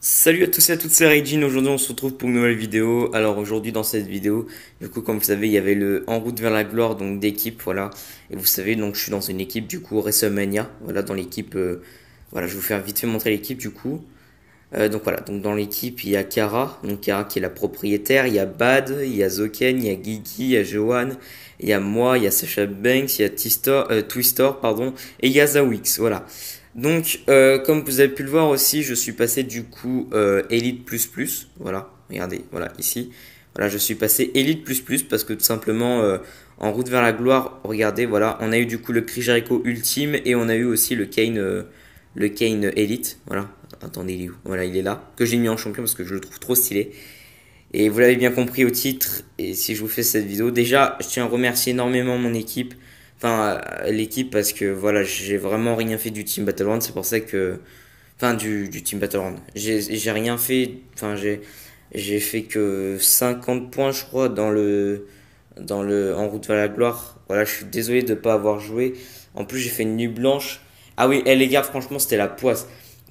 Salut à tous et à toutes, c'est Raijin. Aujourd'hui, on se retrouve pour une nouvelle vidéo. Alors, aujourd'hui, dans cette vidéo, du coup, comme vous savez, il y avait le En route vers la gloire, donc d'équipe, voilà. Et vous savez, donc, je suis dans une équipe, du coup, WrestleMania, voilà, dans l'équipe. Euh, voilà, je vais vous faire vite fait montrer l'équipe, du coup. Euh, donc voilà, donc dans l'équipe, il y a Kara, donc Kara qui est la propriétaire, il y a Bad, il y a Zoken, il y a Gigi, il y a Johan, il y a moi, il y a Sacha Banks, il y a euh, Twistor, Twister, pardon, et il y a Zawix, voilà. Donc, euh, comme vous avez pu le voir aussi, je suis passé du coup Elite++, voilà, regardez, voilà, ici. Voilà, je suis passé Elite++ parce que tout simplement, en route vers la gloire, regardez, voilà, on a eu du coup le Cri Ultime et on a eu aussi le Kane, le Kane Elite, voilà, attendez, il est où Voilà, il est là. Que j'ai mis en champion parce que je le trouve trop stylé. Et vous l'avez bien compris au titre, et si je vous fais cette vidéo, déjà, je tiens à remercier énormément mon équipe, enfin, euh, l'équipe, parce que voilà, j'ai vraiment rien fait du Team Battleground, c'est pour ça que. Enfin, du, du Team Battleground. J'ai rien fait, enfin, j'ai. J'ai fait que 50 points, je crois, dans le, dans le, en route vers la gloire. Voilà, je suis désolé de ne pas avoir joué. En plus, j'ai fait une nuit blanche. Ah oui, eh, les gars, franchement, c'était la poisse.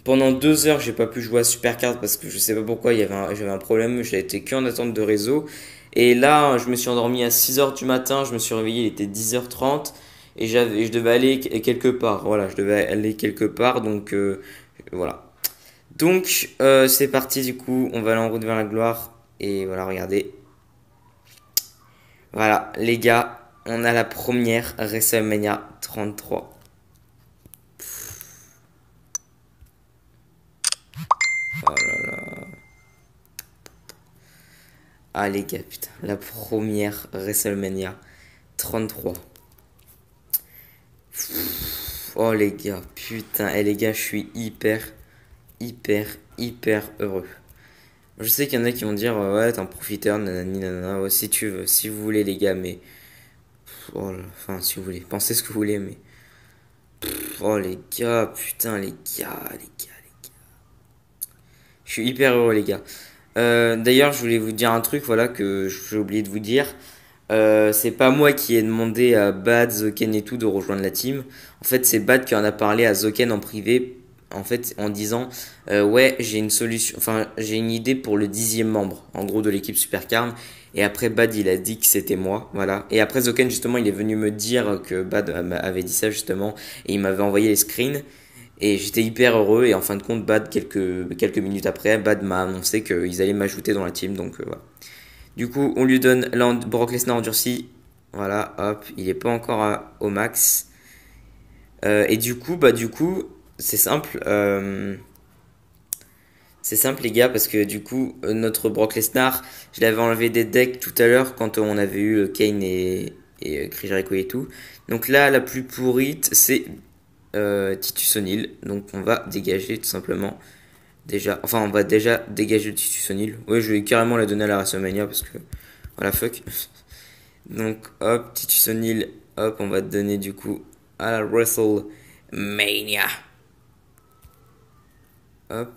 Pendant deux heures, j'ai pas pu jouer à Supercard parce que je sais pas pourquoi, il y avait j'avais un problème, j'étais que en attente de réseau. Et là, je me suis endormi à 6h du matin, je me suis réveillé, il était 10h30 et je devais aller quelque part. Voilà, je devais aller quelque part donc euh, voilà. Donc euh, c'est parti du coup, on va aller en route vers la gloire et voilà, regardez. Voilà, les gars, on a la première WrestleMania 33. Oh ah les gars, putain. La première WrestleMania 33. Oh les gars, putain. Et eh, les gars, je suis hyper, hyper, hyper heureux. Je sais qu'il y en a qui vont dire ouais t'es un profiteur nanani nanana si tu veux si vous voulez les gars mais oh enfin si vous voulez pensez ce que vous voulez mais oh les gars putain les gars les gars je suis hyper heureux, les gars. Euh, d'ailleurs, je voulais vous dire un truc, voilà, que j'ai oublié de vous dire. Euh, c'est pas moi qui ai demandé à Bad, Zoken et tout de rejoindre la team. En fait, c'est Bad qui en a parlé à Zoken en privé, en fait, en disant euh, ouais, j'ai une solution, enfin j'ai une idée pour le dixième membre, en gros de l'équipe supercarn Et après Bad, il a dit que c'était moi, voilà. Et après Zoken justement, il est venu me dire que Bad avait dit ça justement, et il m'avait envoyé les screens. Et j'étais hyper heureux. Et en fin de compte, Bad, quelques, quelques minutes après, Bad m'a annoncé qu'ils allaient m'ajouter dans la team. Donc euh, voilà. Du coup, on lui donne land Brock Lesnar endurci. Voilà, hop, il n'est pas encore au max. Euh, et du coup, bah du coup, c'est simple. Euh, c'est simple les gars parce que du coup notre Brock Lesnar, je l'avais enlevé des decks tout à l'heure quand on avait eu Kane et, et Chris et tout. Donc là la plus pourrite c'est Titusonil, euh, Titus Donc on va dégager tout simplement déjà. Enfin, on va déjà dégager le Titus O'Neill. Oui, je vais carrément la donner à la WrestleMania parce que voilà, fuck. Donc hop, Titus O'Neill, hop, on va donner du coup à la WrestleMania. Hop,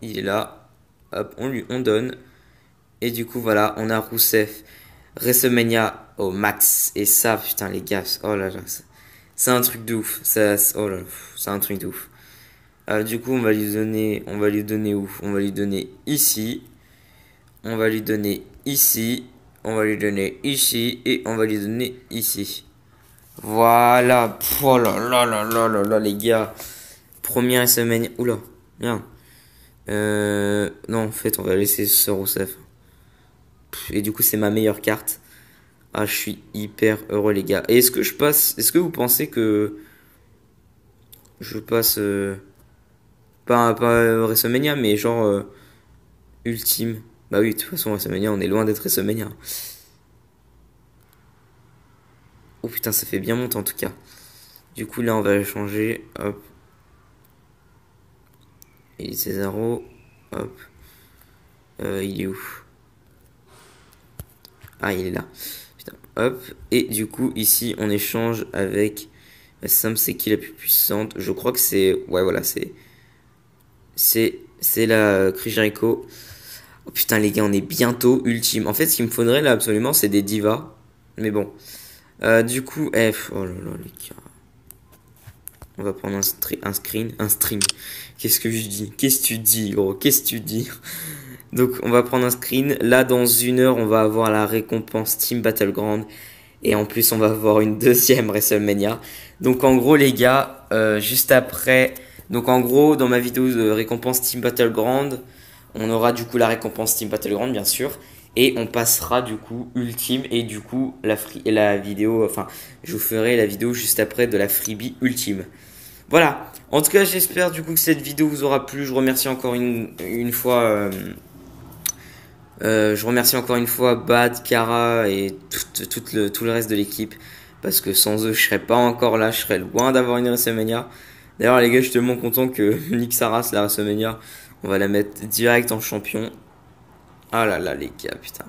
il est là. Hop, on lui on donne. Et du coup, voilà, on a Rousseff. WrestleMania au max. Et ça, putain, les gars, oh là là. C'est un truc de ouf. Ça, c'est oh un truc de ouf. Ah, du coup, on va lui donner, on va lui donner où On va lui donner ici. On va lui donner ici. On va lui donner ici et on va lui donner ici. Voilà. Oh là là là là les gars. Première semaine. Oula. Bien. Euh, non, en fait, on va laisser ce Rousseff. Et du coup, c'est ma meilleure carte. Ah, je suis hyper heureux, les gars. Et est-ce que je passe. Est-ce que vous pensez que. Je passe. Euh, pas, pas WrestleMania, mais genre. Euh, ultime. Bah oui, de toute façon, WrestleMania, on est loin d'être WrestleMania. Oh putain, ça fait bien monter en tout cas. Du coup, là, on va changer. Hop. Et Césaro. Hop. Euh, il est où Ah, il est là. Hop, et du coup, ici, on échange avec Sam, c'est qui la plus puissante Je crois que c'est... Ouais, voilà, c'est... C'est... C'est la Jericho. Euh, oh putain, les gars, on est bientôt ultime. En fait, ce qu'il me faudrait là, absolument, c'est des divas. Mais bon. Euh, du coup, F... Oh là là, les gars. On va prendre un, un screen. Un string. Qu'est-ce que je dis Qu'est-ce que tu dis, gros Qu'est-ce que tu dis donc on va prendre un screen. Là, dans une heure, on va avoir la récompense Team Battleground. Et en plus, on va avoir une deuxième WrestleMania. Donc en gros, les gars, euh, juste après... Donc en gros, dans ma vidéo de récompense Team Battleground, on aura du coup la récompense Team Battleground, bien sûr. Et on passera du coup ultime et du coup la, la vidéo, enfin je vous ferai la vidéo juste après de la freebie ultime. Voilà, en tout cas j'espère du coup que cette vidéo vous aura plu. Je remercie encore une, une fois euh, euh, je remercie encore une fois Bad, Kara et tout, le, reste de l'équipe parce que sans eux, je serais pas encore là, je serais loin d'avoir une WrestleMania. D'ailleurs, les gars, je suis tellement content que Nick Saras, la WrestleMania, on va la mettre direct en champion. Ah là là, les gars, putain.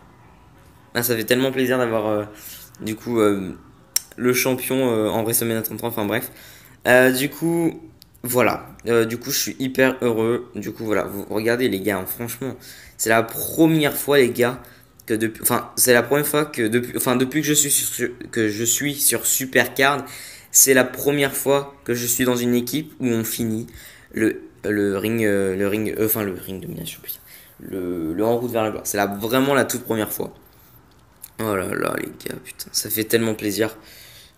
Ah, ça fait tellement plaisir d'avoir euh, du coup euh, le champion en WrestleMania 33, enfin bref. du coup, voilà, euh, du coup je suis hyper heureux. Du coup voilà, vous regardez les gars, hein, franchement, c'est la première fois les gars que depuis, enfin c'est la première fois que depuis, enfin depuis que je suis sur, que je suis sur Supercard, c'est la première fois que je suis dans une équipe où on finit le le ring, euh, le ring, euh, enfin le ring domination, putain, le, le en route vers la gloire. C'est vraiment la toute première fois. Oh là là les gars, putain, ça fait tellement plaisir.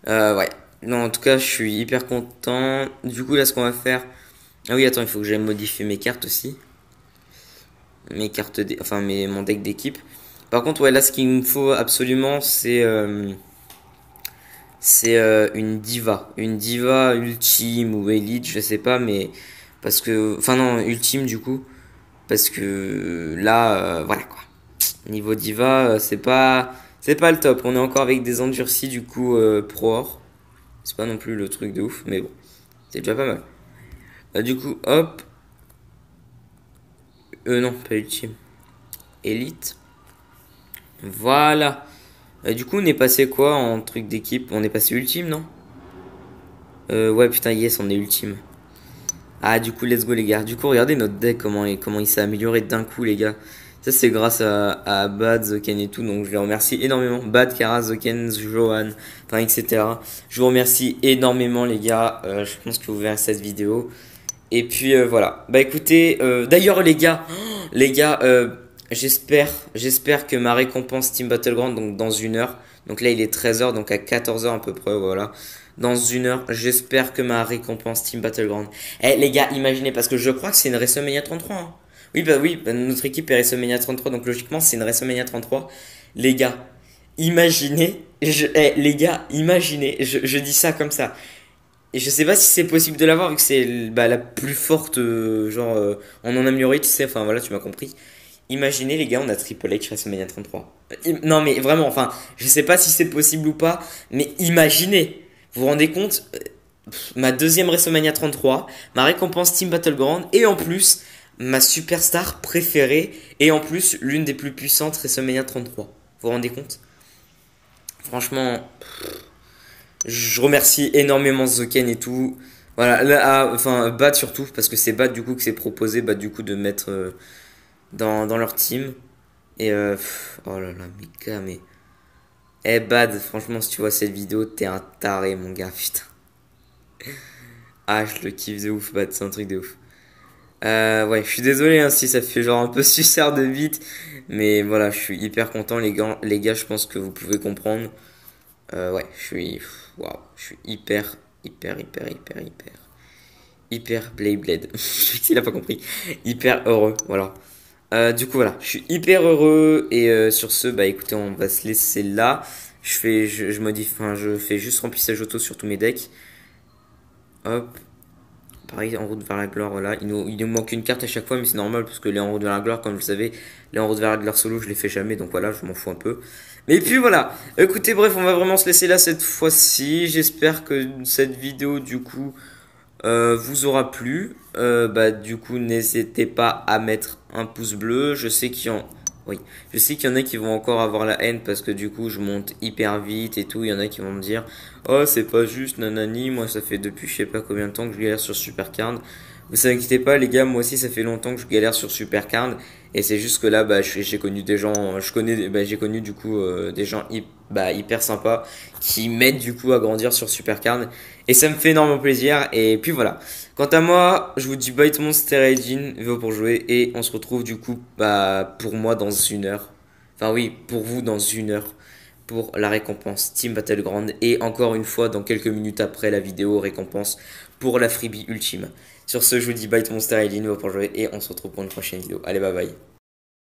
ouais, non, en tout cas, je suis hyper content. Du coup, là, ce qu'on va faire. Ah oui, attends, il faut que j'aille modifier mes cartes aussi. Mes cartes. Enfin, mes... mon deck d'équipe. Par contre, ouais, là, ce qu'il me faut absolument, c'est. Euh, c'est euh, une diva. Une diva ultime ou élite, je sais pas, mais. Parce que. Enfin, non, ultime du coup. Parce que là, euh, voilà quoi. Niveau diva, c'est pas. C'est pas le top. On est encore avec des endurcis du coup pro or. C'est pas non plus le truc de ouf, mais bon, c'est déjà pas mal. Bah, du coup, hop. Euh, non, pas ultime. Elite. Voilà. Bah, du coup, on est passé quoi en truc d'équipe On est passé ultime, non euh, Ouais, putain, yes, on est ultime. Ah, du coup, let's go, les gars. Du coup, regardez notre deck, comment, comment il s'est amélioré d'un coup, les gars. Ça, c'est grâce à, Bad, Zoken et tout. Donc, je les remercie énormément. Bad, Kara, Zoken, Johan, enfin, etc. Je vous remercie énormément, les gars. Euh, je pense que vous verrez cette vidéo. Et puis, euh, voilà. Bah, écoutez, euh, d'ailleurs, les gars, les gars, j'espère, j'espère que ma récompense Team Battleground, donc dans une heure. Donc là, il est 13h, donc à 14h à peu près, voilà dans une heure. J'espère que ma récompense Team Battleground. Eh les gars, imaginez, parce que je crois que c'est une WrestleMania 33. Oui, bah oui, bah, notre équipe est WrestleMania 33, donc logiquement, c'est une WrestleMania 33. Les gars, imaginez, eh, les gars, imaginez, je, dis ça comme ça. Et je sais pas si c'est possible de l'avoir, vu que c'est bah, la plus forte, euh, genre, euh, on en a amélioré, tu sais, enfin voilà, tu m'as compris. Imaginez les gars, on a Triple H WrestleMania 33. Non mais vraiment, enfin, je sais pas si c'est possible ou pas, mais imaginez. Vous vous rendez compte euh, Ma deuxième WrestleMania 33, ma récompense Team Battleground, et en plus, ma superstar préférée et en plus l'une des plus puissantes WrestleMania 33. Vous vous rendez compte Franchement, je remercie énormément Zoken et tout. Voilà, enfin, Bad surtout, parce que c'est Bad du coup que c'est proposé, du coup de mettre euh, dans, leur team. Et euh, oh là là, Mika, mais. Eh Bad, franchement, si tu vois cette vidéo, t'es un taré, mon gars, putain. Ah, je le kiffe de ouf, Bad, c'est un truc de ouf. Euh, ouais, je suis désolé hein, si ça fait genre un peu sucer de vite, mais voilà, je suis hyper content les gars, les gars, je pense que vous pouvez comprendre. Euh, ouais, je suis, waouh, je suis hyper, hyper, hyper, hyper, hyper, hyper Playblade. Il a pas compris. Hyper heureux, voilà. Euh, du coup voilà, je suis hyper heureux et euh, sur ce, bah écoutez, on va se laisser là. Je fais, je, je modifie, enfin, je fais juste remplissage auto sur tous mes decks. Hop, Pareil, en route vers la gloire, voilà. Il nous, il nous manque une carte à chaque fois, mais c'est normal parce que les en route vers la gloire, comme vous le savez, les en route vers la gloire solo, je les fais jamais, donc voilà, je m'en fous un peu. Mais puis voilà. Écoutez, bref, on va vraiment se laisser là cette fois-ci. J'espère que cette vidéo, du coup, euh, vous aura plu. Euh, bah, du coup, n'hésitez pas à mettre un pouce bleu. Je sais qu'il y en oui, je sais qu'il y en a qui vont encore avoir la haine parce que du coup je monte hyper vite et tout. Il y en a qui vont me dire Oh, c'est pas juste, nanani. Moi, ça fait depuis je sais pas combien de temps que je galère sur Supercard. Vous inquiétez pas, les gars, moi aussi ça fait longtemps que je galère sur Supercard. Et c'est juste que là, bah, j'ai connu des gens, je connais, bah, j'ai connu du coup euh, des gens hyper, bah, hyper sympas qui m'aident du coup à grandir sur Supercard et ça me fait énormément plaisir. Et puis voilà. Quant à moi, je vous dis bye Monster le monde, pour jouer. Et on se retrouve du coup bah, pour moi dans une heure. Enfin oui, pour vous dans une heure pour la récompense Team Battleground. Et encore une fois, dans quelques minutes après la vidéo récompense pour la freebie ultime. Sur ce, je vous dis bye tout le monde, pour jouer. Et on se retrouve pour une prochaine vidéo. Allez, bye bye.